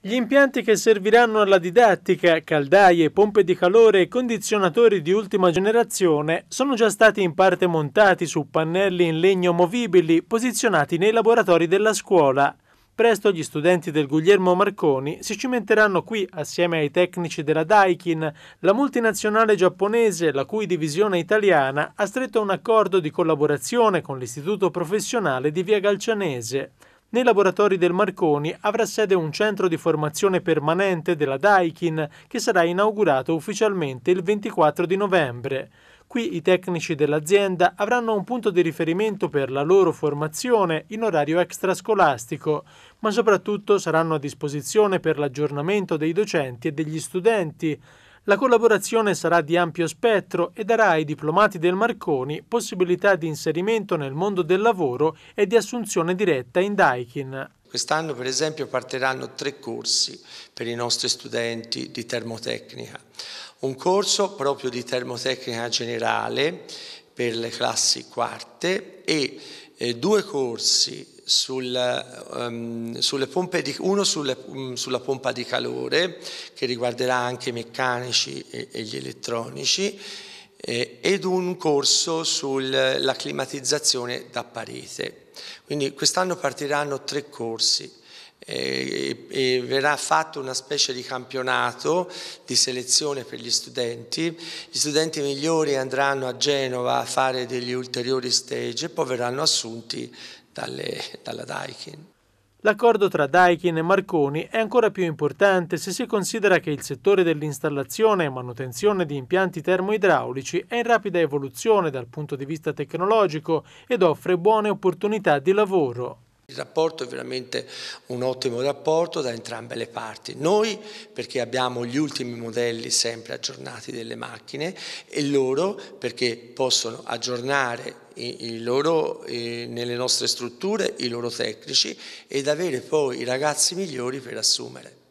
Gli impianti che serviranno alla didattica, caldaie, pompe di calore e condizionatori di ultima generazione sono già stati in parte montati su pannelli in legno movibili posizionati nei laboratori della scuola. Presto gli studenti del Guglielmo Marconi si cimenteranno qui assieme ai tecnici della Daikin, la multinazionale giapponese la cui divisione italiana ha stretto un accordo di collaborazione con l'istituto professionale di Via Galcianese. Nei laboratori del Marconi avrà sede un centro di formazione permanente della Daikin che sarà inaugurato ufficialmente il 24 di novembre. Qui i tecnici dell'azienda avranno un punto di riferimento per la loro formazione in orario extrascolastico, ma soprattutto saranno a disposizione per l'aggiornamento dei docenti e degli studenti, la collaborazione sarà di ampio spettro e darà ai diplomati del Marconi possibilità di inserimento nel mondo del lavoro e di assunzione diretta in Daikin. Quest'anno per esempio partiranno tre corsi per i nostri studenti di termotecnica. Un corso proprio di termotecnica generale per le classi quarte e eh, due corsi sul, um, sulle pompe di, uno sulle, um, sulla pompa di calore, che riguarderà anche i meccanici e, e gli elettronici, eh, ed un corso sulla climatizzazione da parete. Quindi quest'anno partiranno tre corsi. Eh, e, e, verrà fatto una specie di campionato di selezione per gli studenti. Gli studenti migliori andranno a Genova a fare degli ulteriori stage e poi verranno assunti dalle, dalla Daikin. L'accordo tra Daikin e Marconi è ancora più importante se si considera che il settore dell'installazione e manutenzione di impianti termoidraulici è in rapida evoluzione dal punto di vista tecnologico ed offre buone opportunità di lavoro. Il rapporto è veramente un ottimo rapporto da entrambe le parti. Noi perché abbiamo gli ultimi modelli sempre aggiornati delle macchine e loro perché possono aggiornare loro, nelle nostre strutture i loro tecnici ed avere poi i ragazzi migliori per assumere.